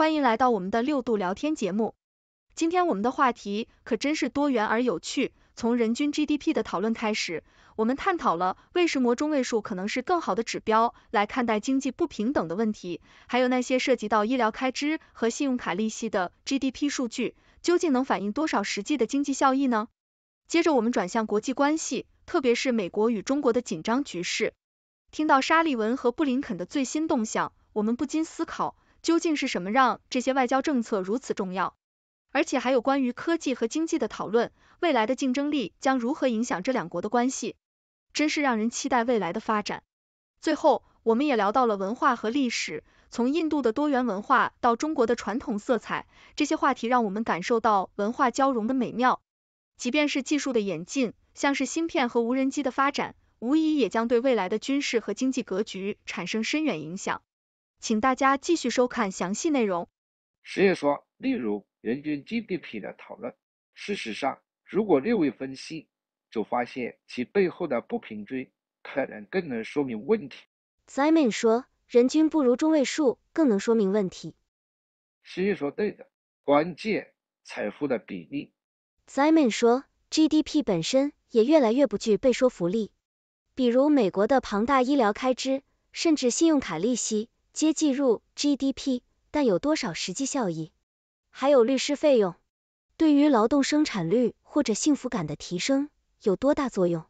欢迎来到我们的六度聊天节目。今天我们的话题可真是多元而有趣，从人均 GDP 的讨论开始，我们探讨了为什么中位数可能是更好的指标来看待经济不平等的问题，还有那些涉及到医疗开支和信用卡利息的 GDP 数据，究竟能反映多少实际的经济效益呢？接着我们转向国际关系，特别是美国与中国的紧张局势。听到沙利文和布林肯的最新动向，我们不禁思考。究竟是什么让这些外交政策如此重要？而且还有关于科技和经济的讨论，未来的竞争力将如何影响这两国的关系？真是让人期待未来的发展。最后，我们也聊到了文化和历史，从印度的多元文化到中国的传统色彩，这些话题让我们感受到文化交融的美妙。即便是技术的演进，像是芯片和无人机的发展，无疑也将对未来的军事和经济格局产生深远影响。请大家继续收看详细内容。实验说，例如人均 GDP 的讨论，事实上，如果略微分析，就发现其背后的不平均，可能更能说明问题。Simon 说，人均不如中位数更能说明问题。实验说对的，关键财富的比例。Simon 说，GDP 本身也越来越不具被说服力，比如美国的庞大医疗开支，甚至信用卡利息。皆计入 GDP，但有多少实际效益？还有律师费用，对于劳动生产率或者幸福感的提升有多大作用？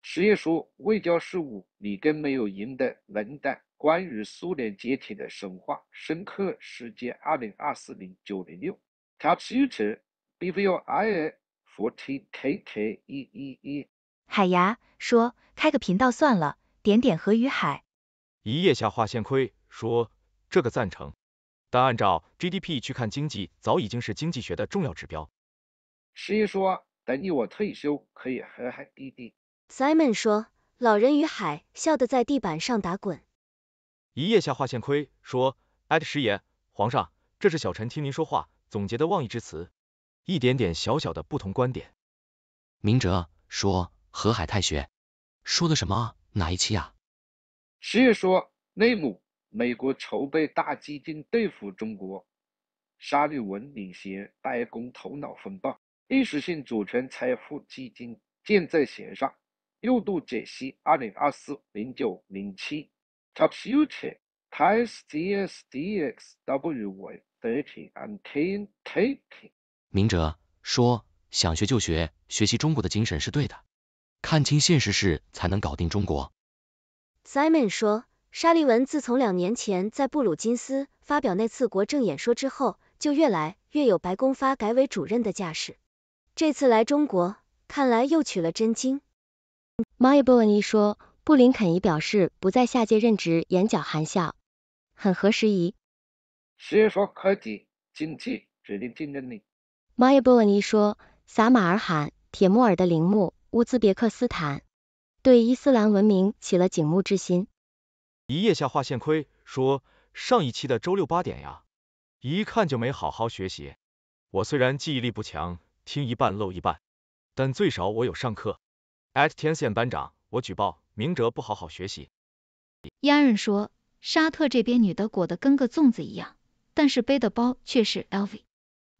十月说未交事务，里根没有赢得。文旦关于苏联解体的神话。深刻时间二零二四零九零六。Capsule b v i a f o r 4 k k 一一一。海牙说开个频道算了。点点和于海。一叶下划线亏说这个赞成，但按照 GDP 去看经济早已经是经济学的重要指标。师爷说，等你我退休，可以和海滴滴。Simon 说，老人与海笑得在地板上打滚。一叶下划线亏说 a 特师爷，皇上，这是小臣听您说话总结的妄议之词，一点点小小的不同观点。明哲说，和海太学，说的什么？哪一期啊？十月说，内姆美国筹备大基金对付中国，沙利文领衔白宫头脑风暴，历史性主权财富基金箭在弦上。右度解析二零二四零九零七。Top U T T S D S D X W Y Thirty and Ten T a K。i n g 明哲说，想学就学，学习中国的精神是对的，看清现实是才能搞定中国。Simon 说，沙利文自从两年前在布鲁金斯发表那次国政演说之后，就越来越有白宫发改委主任的架势。这次来中国，看来又取了真经。m a y b o u r n 一说，布林肯已表示不在下届任职，眼角含笑，很合时宜。先说科技、经济、决定竞争力。m a y b o u r n 一说，撒马尔罕、铁木尔的陵墓，乌兹别克斯坦。对伊斯兰文明起了警慕之心。一夜下划线亏说，上一期的周六八点呀，一看就没好好学习。我虽然记忆力不强，听一半漏一半，但最少我有上课。at 天线班长，我举报明哲不好好学习。亚人说，沙特这边女的裹得跟个粽子一样，但是背的包却是 LV。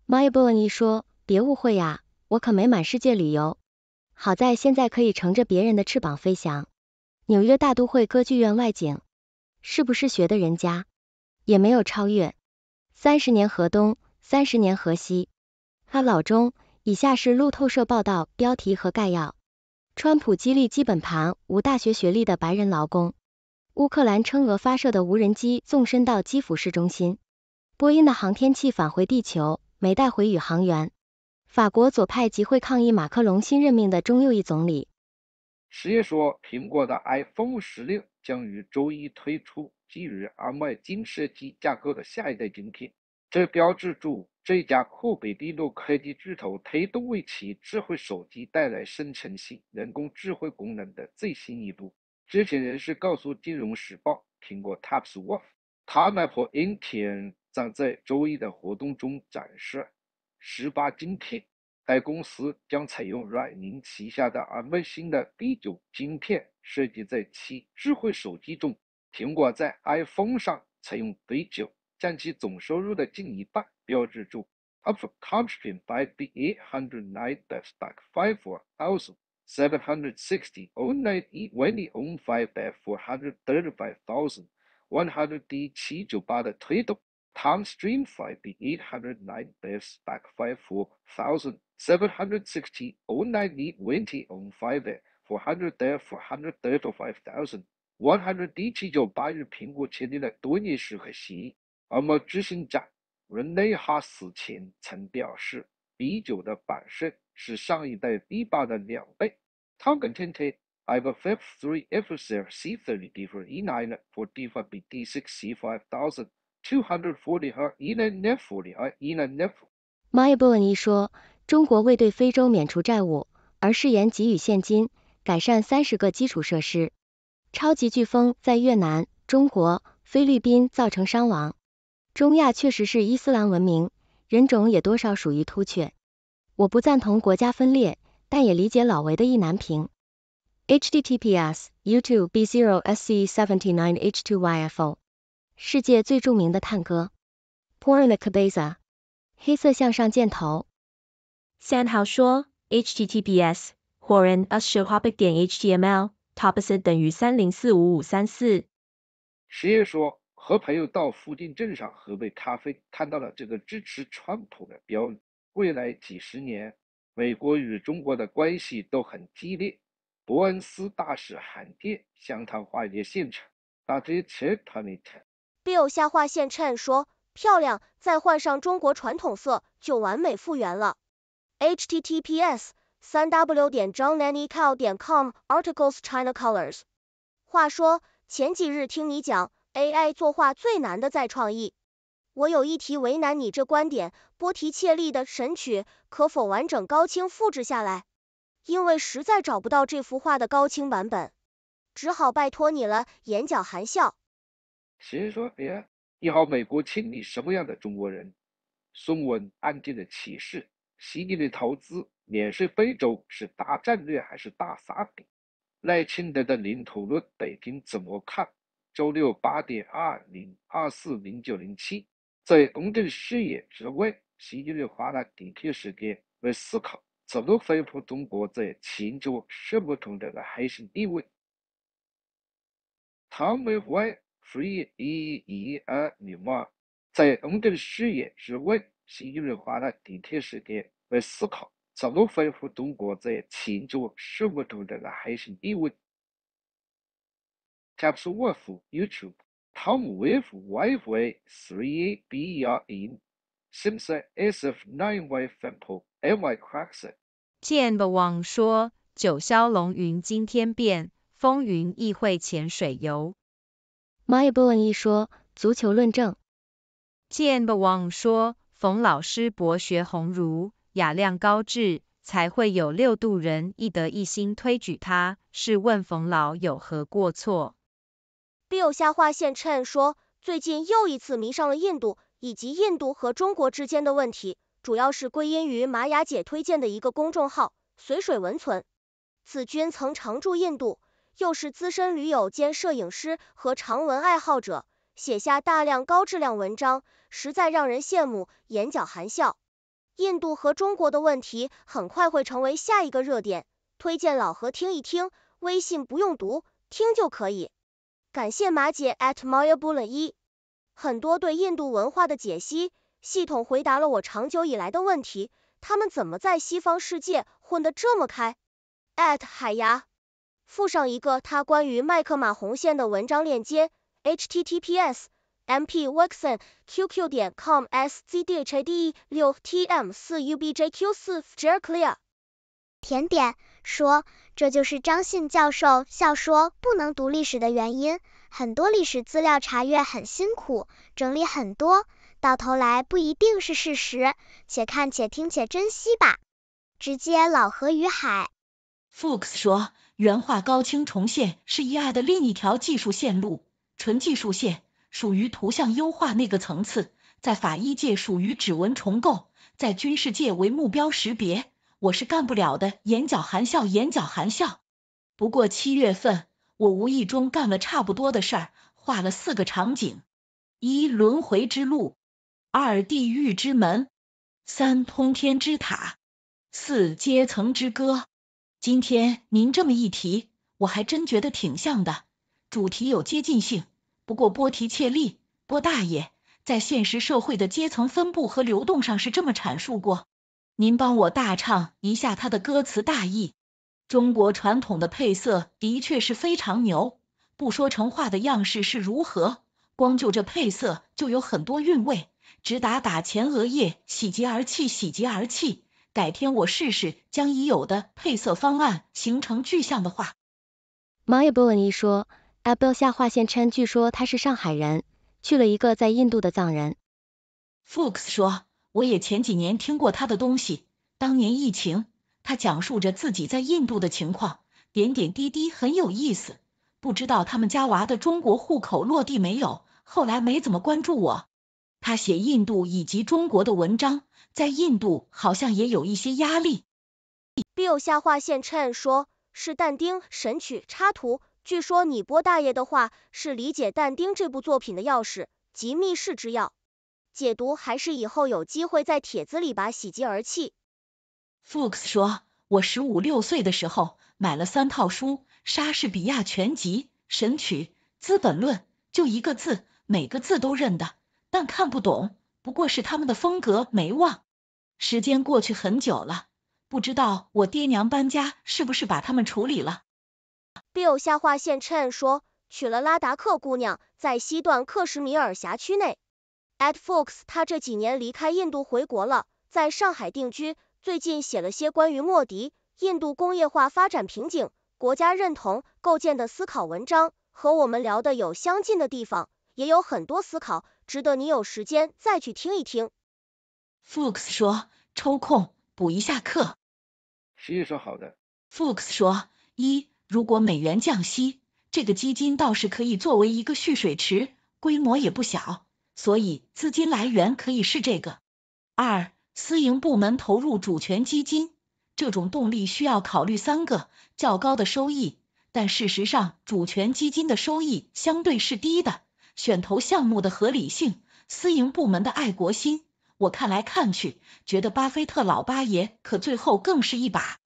My boy 一说，别误会呀，我可没满世界旅游。好在现在可以乘着别人的翅膀飞翔。纽约大都会歌剧院外景，是不是学的人家？也没有超越。三十年河东，三十年河西。哈老钟，以下是路透社报道标题和概要：川普激励基本盘，无大学学历的白人劳工。乌克兰称俄发射的无人机纵身到基辅市中心。波音的航天器返回地球，没带回宇航员。法国左派集会抗议马克龙新任命的中右翼总理。实业说，苹果的 iPhone 十六将于周一推出基于 M i 金设计架构的下一代芯片，这标志着这家酷比第六科技巨头推动为其智慧手机带来生成性人工智慧功能的最新一步。知情人士告诉《金融时报》，苹果 Taps Wolf Tom a i n l e n 将在周一的活动中展示。十八晶片，该公司将采用软银旗下的 m s 的 B 九芯片设计在其智慧手机中。苹果在 iPhone 上采用 B 九，占其总收入的近一半。标志住。Tom's Dream fight the 8 0 9 MHz Backfire for 4760 0 9 8 2 0 5 for 400D 400D of 5000 1 d 7 8八日苹果签订了多年许可协议。而么执行长 r 内哈死前曾表示，B9 的版税是上一代 B8 的两倍。t o m c o n n t t e e d I h a v e a fifth t h r e e F3 f z C30D i f f e e r n t 4 9 4 0 e b T6C 5000 Maybourne 一说，中国未对非洲免除债务，而誓言给予现金，改善三十个基础设施。超级飓风在越南、中国、菲律宾造成伤亡。中亚确实是伊斯兰文明，人种也多少属于突厥。我不赞同国家分裂，但也理解老维的意难平。H T T P S: u2 b0 sc79 h2 yf0 世界最著名的探戈。p o r r l a cabeza。黑色向上箭头。三号说 h t t p s u s s h o w h o p i c 点 html?topic 等于三零四五五三四。十爷说，和朋友到附近镇上喝杯咖啡，看到了这个支持川普的标语。未来几十年，美国与中国的关系都很激烈。伯恩斯大使喊电，向他发来信 e 他对车谈的谈。下划线称说漂亮，再换上中国传统色就完美复原了。https://www.johnnycow.com/articles/china_colors。话说前几日听你讲 AI 作画最难的在创意，我有一题为难你这观点。波提切利的《神曲》可否完整高清复制下来？因为实在找不到这幅画的高清版本，只好拜托你了。眼角含笑。谁说呀，你好，美国清理什么样的中国人？孙文案件的启示。习近平的投资免税非洲是大战略还是大傻逼？赖清德的领土论，北京怎么看？周六八点二零二四零九零七，在公众视野之外，习近平花了顶替时间来思考，怎么恢复中国在全球殊不同等的核心地位。唐梅欢。注意一一二你二，在我们的视野之外，是一人花了地铁时间来思考。么恢复中国在《秦角》节目中这个海信礼物，这我服 YouTube、Tom、We、Way、Way、Three、B、R、N、s F、Nine、Way、M、Y、Crash。见不亡，说九霄龙云惊天变，风云亦会潜水游。My Bowen 一说足球论证，Jian Bowen 说，冯老师博学鸿儒，雅量高致，才会有六度人一德一心推举他，试问冯老有何过错。Bill 下划线 Chen 说，最近又一次迷上了印度，以及印度和中国之间的问题，主要是归因于玛雅姐推荐的一个公众号，随水文存。此君曾常驻印度。又是资深驴友兼摄影师和长文爱好者，写下大量高质量文章，实在让人羡慕，眼角含笑。印度和中国的问题很快会成为下一个热点，推荐老何听一听，微信不用读，听就可以。感谢马姐 at Maya Bulle 一，很多对印度文化的解析，系统回答了我长久以来的问题，他们怎么在西方世界混得这么开？at 海牙。附上一个他关于麦克马红线的文章链接 h t t p s m p w a x e n q q c o m s z d h d e 6 t m 4 u b j q 4 j c l e a r 甜点说，这就是张信教授笑说不能读历史的原因，很多历史资料查阅很辛苦，整理很多，到头来不一定是事实，且看且听且珍惜吧。直接老何与海，Fox 说。原画高清重现是 E I 的另一条技术线路，纯技术线，属于图像优化那个层次，在法医界属于指纹重构，在军事界为目标识别，我是干不了的。眼角含笑，眼角含笑。不过七月份，我无意中干了差不多的事儿，画了四个场景：一、轮回之路；二、地狱之门；三、通天之塔；四、阶层之歌。今天您这么一提，我还真觉得挺像的，主题有接近性。不过波提切利，波大爷在现实社会的阶层分布和流动上是这么阐述过，您帮我大唱一下他的歌词大意。中国传统的配色的确是非常牛，不说成画的样式是如何，光就这配色就有很多韵味，直达打前额叶，喜极而泣，喜极而泣。改天我试试将已有的配色方案形成具象的画。Myburn 一说 a p p l 下划线称，据说他是上海人，去了一个在印度的藏人。Fox 说，我也前几年听过他的东西，当年疫情，他讲述着自己在印度的情况，点点滴滴很有意思。不知道他们家娃的中国户口落地没有，后来没怎么关注我。他写印度以及中国的文章，在印度好像也有一些压力。Bill 下划线称说是但丁《神曲》插图，据说你波大爷的话是理解但丁这部作品的钥匙及密室之钥。解读还是以后有机会在帖子里吧。喜极而泣。Fox 说，我十五六岁的时候买了三套书，《莎士比亚全集》、《神曲》、《资本论》，就一个字，每个字都认得。但看不懂，不过是他们的风格没忘。时间过去很久了，不知道我爹娘搬家是不是把他们处理了。Bill 下划线 Chen 说，娶了拉达克姑娘，在西段克什米尔辖区内。At Fox，他这几年离开印度回国了，在上海定居，最近写了些关于莫迪、印度工业化发展瓶颈、国家认同构建的思考文章，和我们聊的有相近的地方，也有很多思考。值得你有时间再去听一听。Fuchs 说，抽空补一下课。十一说好的。Fuchs 说，一，如果美元降息，这个基金倒是可以作为一个蓄水池，规模也不小，所以资金来源可以是这个。二，私营部门投入主权基金，这种动力需要考虑三个，较高的收益，但事实上主权基金的收益相对是低的。选投项目的合理性，私营部门的爱国心，我看来看去，觉得巴菲特老八爷，可最后更是一把。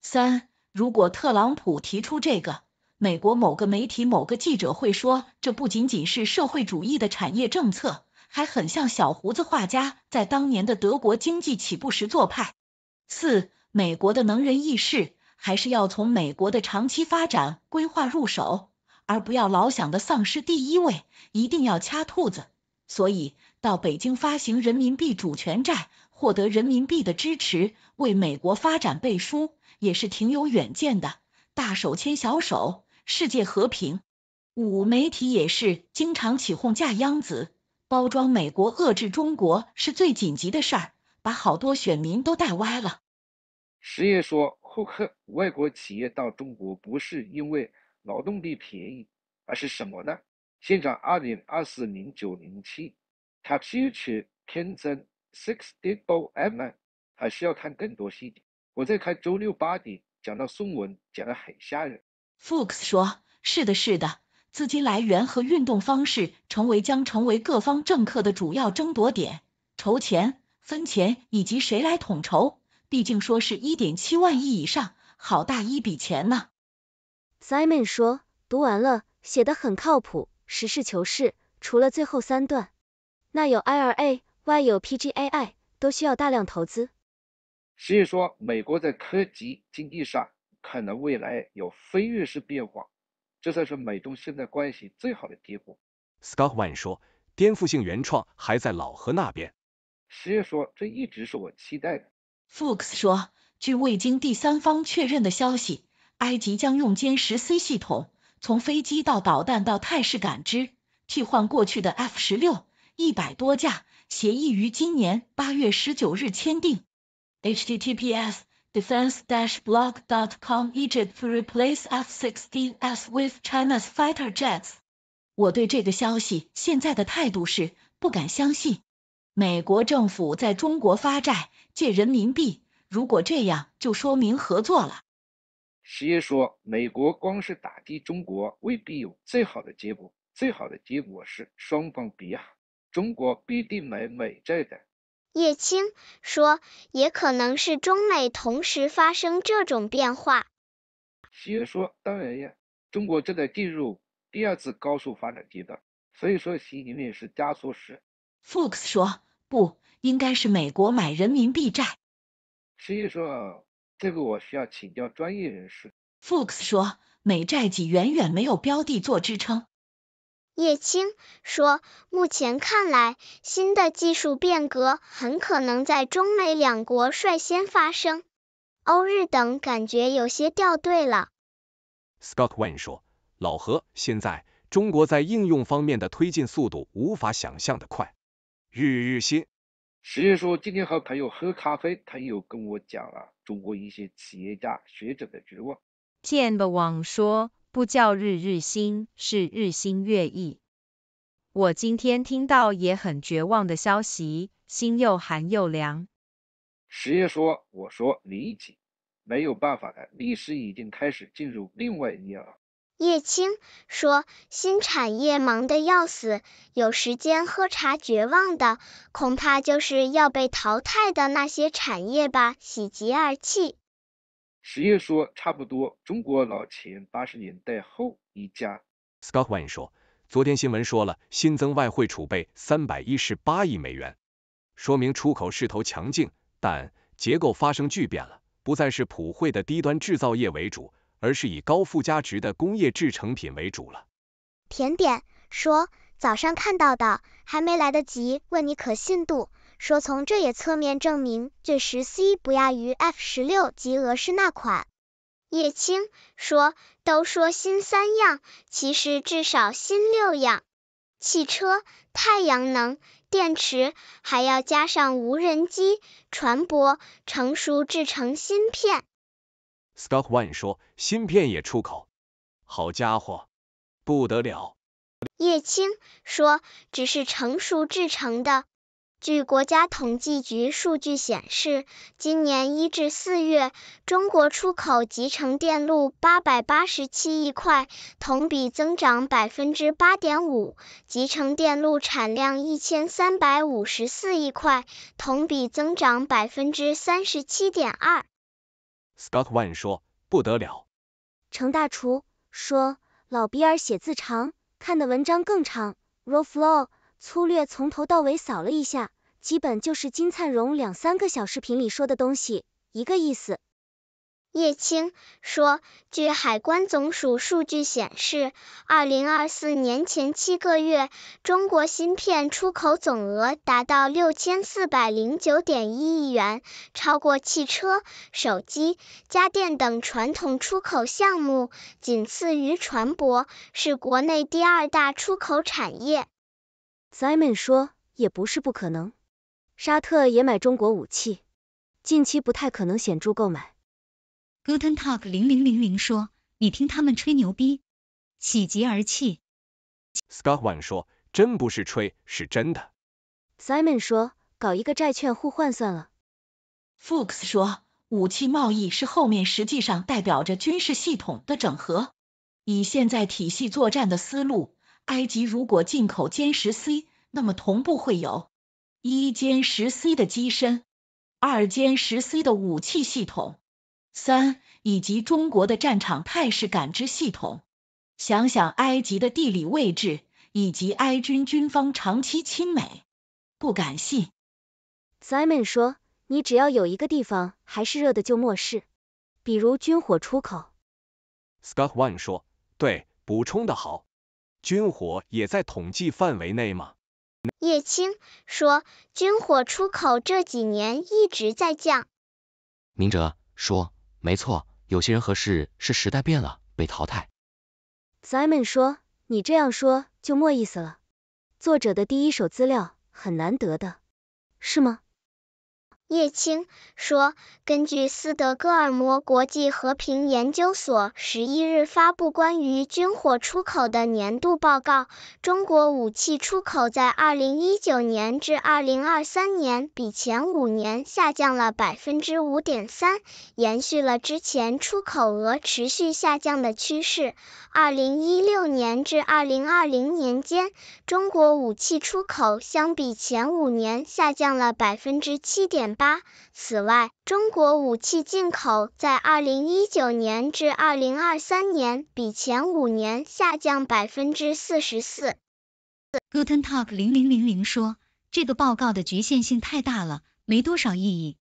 三，如果特朗普提出这个，美国某个媒体某个记者会说，这不仅仅是社会主义的产业政策，还很像小胡子画家在当年的德国经济起步时做派。四，美国的能人异士还是要从美国的长期发展规划入手。而不要老想着丧失第一位，一定要掐兔子。所以到北京发行人民币主权债，获得人民币的支持，为美国发展背书，也是挺有远见的。大手牵小手，世界和平。五媒体也是经常起哄架秧子，包装美国遏制中国是最紧急的事儿，把好多选民都带歪了。十月说，库 克外国企业到中国不是因为。劳动力便宜，而是什么呢？现场二零二四零九零七 TPH 天 e e Six d o u b M，还需要看更多细节。我在开周六八点讲到宋文，讲的很吓人。Fox 说，是的，是的，资金来源和运动方式成为将成为各方政客的主要争夺点，筹钱、分钱以及谁来统筹，毕竟说是一点七万亿以上，好大一笔钱呢。Simon 说，读完了，写的很靠谱，实事求是。除了最后三段，那有 IRA，外有 PGAI，都需要大量投资。十月说，美国在科技经济上可能未来有飞跃式变化，这才是美中现在关系最好的地果。Scott one 说，颠覆性原创还在老何那边。十月说，这一直是我期待的。Fox 说，据未经第三方确认的消息。埃及将用歼十 C 系统，从飞机到导弹到态势感知，替换过去的 F 十六，一百多架协议于今年八月十九日签订。https://defense-blog.com/egypt-replaces-f-16s-with-chinas-fighter-jets。我对这个消息现在的态度是不敢相信。美国政府在中国发债借人民币，如果这样就说明合作了。实爷说，美国光是打击中国，未必有最好的结果。最好的结果是双方比啊，中国必定买美债的。叶青说，也可能是中美同时发生这种变化。实爷说，当然呀，中国正在进入第二次高速发展阶段，所以说习近平是加速式。福克斯说，不，应该是美国买人民币债。实爷说。这个我需要请教专业人士。Fox 说，美债基远远没有标的做支撑。叶青说，目前看来，新的技术变革很可能在中美两国率先发生，欧日等感觉有些掉队了。Scott Wayne 说，老何，现在中国在应用方面的推进速度无法想象的快，日日新。十月说，今天和朋友喝咖啡，朋友跟我讲了中国一些企业家学者的绝望。见的网说，不叫日日新，是日新月异。我今天听到也很绝望的消息，心又寒又凉。十月说，我说理解，没有办法了，历史已经开始进入另外一页了。叶青说，新产业忙得要死，有时间喝茶。绝望的，恐怕就是要被淘汰的那些产业吧。喜极而泣。石业说，差不多。中国老钱八十年代后一家。Scott Wayne 说，昨天新闻说了，新增外汇储备三百一十八亿美元，说明出口势头强劲，但结构发生巨变了，不再是普惠的低端制造业为主。而是以高附加值的工业制成品为主了。甜点说早上看到的，还没来得及问你可信度，说从这也侧面证明，最十 C 不亚于 F 十六及俄式那款。叶青说都说新三样，其实至少新六样：汽车、太阳能、电池，还要加上无人机、船舶、成熟制成芯片。Scott One 说，芯片也出口，好家伙，不得了。叶青说，只是成熟制成的。据国家统计局数据显示，今年一至四月，中国出口集成电路八百八十七亿块，同比增长百分之八点五；集成电路产量一千三百五十四亿块，同比增长百分之三十七点二。Scott One 说：“不得了。”程大厨说：“老比尔写字长，看的文章更长。”Ro Flo w 粗略从头到尾扫了一下，基本就是金灿荣两三个小视频里说的东西，一个意思。叶青说，据海关总署数据显示，二零二四年前七个月，中国芯片出口总额达到六千四百零九点一亿元，超过汽车、手机、家电等传统出口项目，仅次于船舶，是国内第二大出口产业。Simon 说，也不是不可能，沙特也买中国武器，近期不太可能显著购买。Guten Talk 零零零零说，你听他们吹牛逼，喜极而泣。Scott One 说，真不是吹，是真的。Simon 说，搞一个债券互换算了。Fox 说，武器贸易是后面实际上代表着军事系统的整合。以现在体系作战的思路，埃及如果进口歼十 C，那么同步会有一歼十 C 的机身，二歼十 C 的武器系统。三以及中国的战场态势感知系统，想想埃及的地理位置以及埃军军方长期亲美，不敢信。Simon 说，你只要有一个地方还是热的就漠视，比如军火出口。Scott one 说，对，补充的好，军火也在统计范围内吗？叶青说，军火出口这几年一直在降。明哲说。没错，有些人和事是时代变了被淘汰。Simon 说，你这样说就没意思了。作者的第一手资料很难得的，是吗？叶青说，根据斯德哥尔摩国际和平研究所十一日发布关于军火出口的年度报告，中国武器出口在二零一九年至二零二三年比前五年下降了百分之五点三，延续了之前出口额持续下降的趋势。二零一六年至二零二零年间，中国武器出口相比前五年下降了百分之七点。八。此外，中国武器进口在二零一九年至二零二三年比前五年下降百分之四十四。Guten Talk 零零零零说，这个报告的局限性太大了，没多少意义。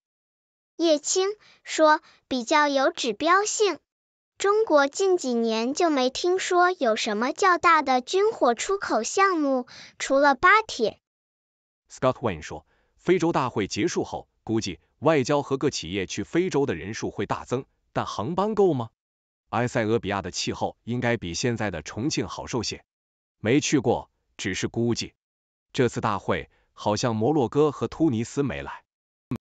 叶青说，比较有指标性。中国近几年就没听说有什么较大的军火出口项目，除了巴铁。Scott Wayne 说，非洲大会结束后。估计外交和各企业去非洲的人数会大增，但航班够吗？埃塞俄比亚的气候应该比现在的重庆好受些。没去过，只是估计。这次大会好像摩洛哥和突尼斯没来。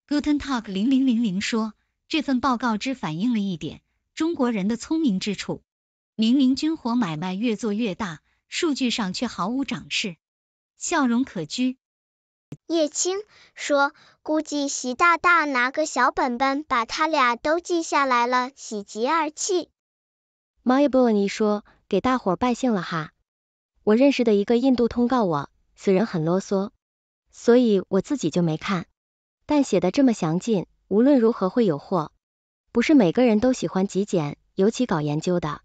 Guten Tag 零零零零说，这份报告只反映了一点中国人的聪明之处，明明军火买卖越做越大，数据上却毫无长势。笑容可掬。叶青说，估计习大大拿个小本本把他俩都记下来了，喜极而泣。马伊布尼说，给大伙儿拜兴了哈。我认识的一个印度通告我，此人很啰嗦，所以我自己就没看，但写的这么详尽，无论如何会有货。不是每个人都喜欢极简，尤其搞研究的。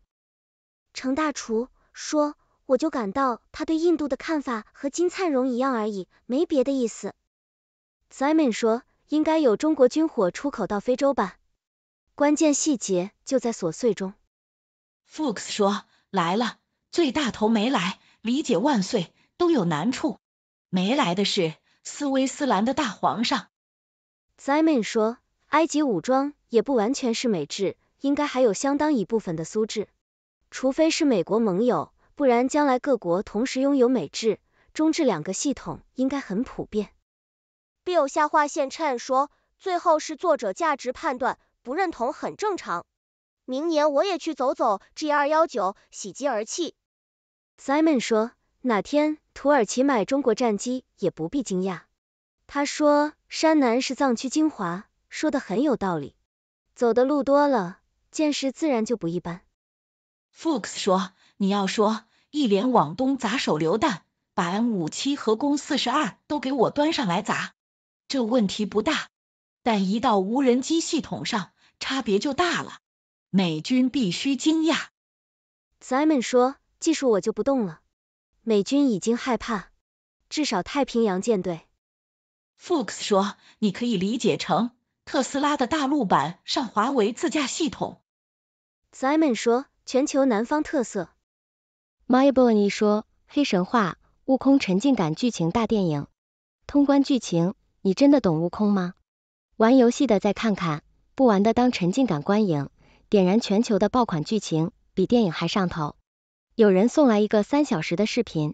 程大厨说。我就感到他对印度的看法和金灿荣一样而已，没别的意思。Simon 说，应该有中国军火出口到非洲吧？关键细节就在琐碎中。Fox 说，来了，最大头没来，理解万岁，都有难处。没来的是斯威斯兰的大皇上。Simon 说，埃及武装也不完全是美制，应该还有相当一部分的苏制，除非是美国盟友。不然将来各国同时拥有美制、中制两个系统，应该很普遍。Bill 下划线 Chan 说，最后是作者价值判断，不认同很正常。明年我也去走走 G 二幺九，喜极而泣。Simon 说，哪天土耳其买中国战机也不必惊讶。他说山南是藏区精华，说的很有道理。走的路多了，见识自然就不一般。Fox 说。你要说一连往东砸手榴弹，把 M57 和四4 2都给我端上来砸，这问题不大。但一到无人机系统上，差别就大了。美军必须惊讶。Simon 说，技术我就不动了。美军已经害怕，至少太平洋舰队。Fox 说，你可以理解成特斯拉的大陆版上华为自驾系统。Simon 说，全球南方特色。m y b o n 一说黑神话悟空沉浸感剧情大电影通关剧情，你真的懂悟空吗？玩游戏的再看看，不玩的当沉浸感观影，点燃全球的爆款剧情，比电影还上头。有人送来一个三小时的视频，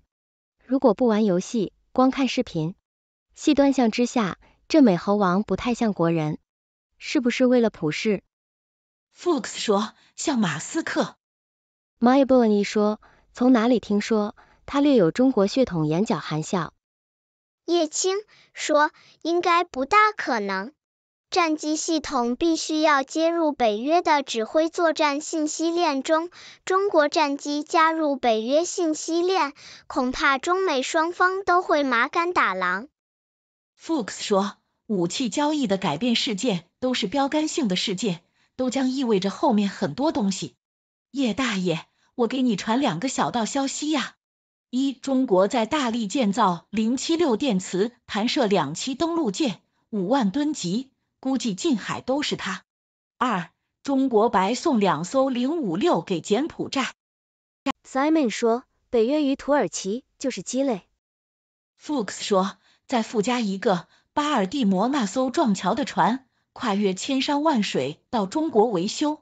如果不玩游戏，光看视频，细端详之下，这美猴王不太像国人，是不是为了普世？Fox 说像马斯克。m y b o n 一说。从哪里听说？他略有中国血统，眼角含笑。叶青说，应该不大可能。战机系统必须要接入北约的指挥作战信息链中，中国战机加入北约信息链，恐怕中美双方都会麻杆打狼。Fox 说，武器交易的改变事件都是标杆性的事件，都将意味着后面很多东西。叶大爷。我给你传两个小道消息呀，一，中国在大力建造零七六电磁弹射两栖登陆舰，五万吨级，估计近海都是它。二，中国白送两艘零五六给柬埔寨。Simon 说，北约与土耳其就是鸡肋。Fox 说，再附加一个，巴尔的摩那艘撞桥的船，跨越千山万水到中国维修。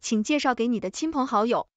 请介绍给你的亲朋好友。